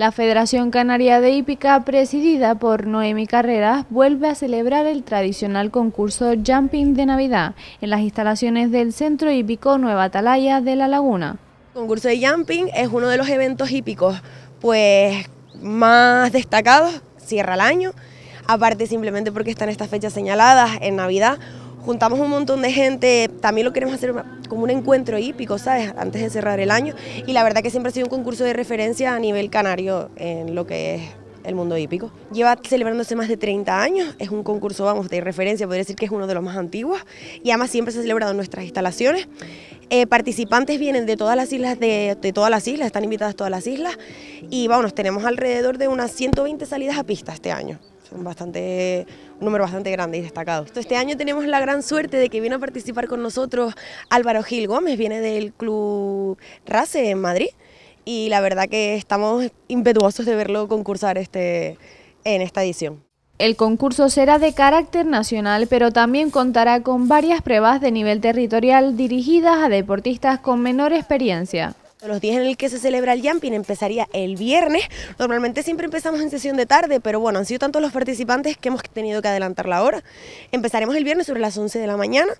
La Federación Canaria de Hípica, presidida por Noemi Carreras, vuelve a celebrar el tradicional concurso Jumping de Navidad en las instalaciones del Centro Hípico Nueva Atalaya de La Laguna. El concurso de Jumping es uno de los eventos hípicos pues, más destacados, cierra el año, aparte simplemente porque están estas fechas señaladas en Navidad, juntamos un montón de gente, también lo queremos hacer como un encuentro hípico, ¿sabes? Antes de cerrar el año y la verdad que siempre ha sido un concurso de referencia a nivel canario en lo que es el mundo hípico. Lleva celebrándose más de 30 años, es un concurso, vamos, de referencia, podría decir que es uno de los más antiguos, y además siempre se ha celebrado en nuestras instalaciones. Eh, participantes vienen de todas las islas, de, de, todas las islas, están invitadas todas las islas, y vamos, tenemos alrededor de unas 120 salidas a pista este año un número bastante grande y destacado. Este año tenemos la gran suerte de que viene a participar con nosotros Álvaro Gil Gómez, viene del Club Race en Madrid y la verdad que estamos impetuosos de verlo concursar este, en esta edición. El concurso será de carácter nacional, pero también contará con varias pruebas de nivel territorial dirigidas a deportistas con menor experiencia. Los días en el que se celebra el Jumping empezaría el viernes. Normalmente siempre empezamos en sesión de tarde, pero bueno, han sido tantos los participantes que hemos tenido que adelantar la hora. Empezaremos el viernes sobre las 11 de la mañana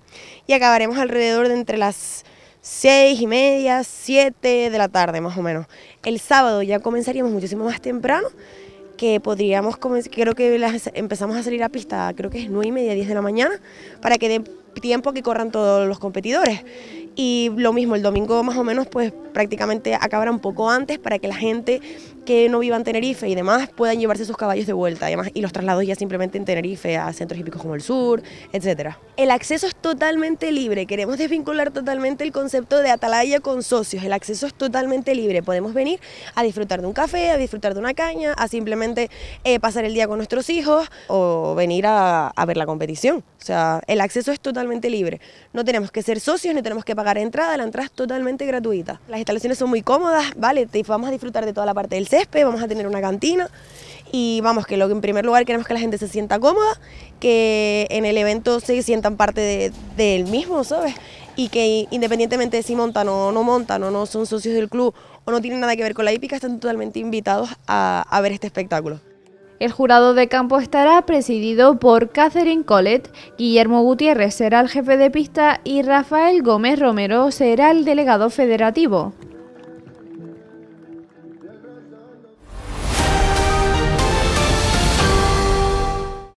y acabaremos alrededor de entre las 6 y media, 7 de la tarde más o menos. El sábado ya comenzaríamos muchísimo más temprano que podríamos, creo que empezamos a salir a pista, creo que es 9 y media, 10 de la mañana, para que de tiempo que corran todos los competidores. Y lo mismo, el domingo más o menos pues prácticamente acabará un poco antes para que la gente que no viva en Tenerife y demás puedan llevarse sus caballos de vuelta además, y los traslados ya simplemente en Tenerife a centros hípicos como el sur, etcétera El acceso es totalmente libre, queremos desvincular totalmente el concepto de atalaya con socios, el acceso es totalmente libre, podemos venir a disfrutar de un café, a disfrutar de una caña, a simplemente eh, pasar el día con nuestros hijos o venir a, a ver la competición. O sea, el acceso es totalmente totalmente libre. No tenemos que ser socios, ni tenemos que pagar entrada, la entrada es totalmente gratuita. Las instalaciones son muy cómodas, ¿vale? vamos a disfrutar de toda la parte del césped, vamos a tener una cantina y vamos, que lo que en primer lugar queremos que la gente se sienta cómoda, que en el evento se sientan parte del mismo, ¿sabes? Y que independientemente de si montan o no montan o no son socios del club o no tienen nada que ver con la hípica, están totalmente invitados a ver este espectáculo. El jurado de campo estará presidido por Catherine Collet, Guillermo Gutiérrez será el jefe de pista y Rafael Gómez Romero será el delegado federativo.